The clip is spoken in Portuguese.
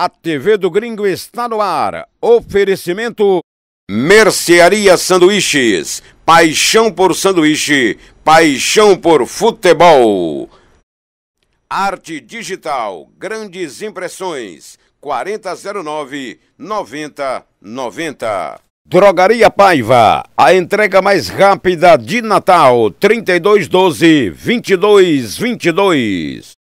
A TV do Gringo está no ar. Oferecimento Mercearia Sanduíches. Paixão por sanduíche, paixão por futebol. Arte Digital, grandes impressões. 4009 9090. Drogaria Paiva, a entrega mais rápida de Natal, 3212 2222.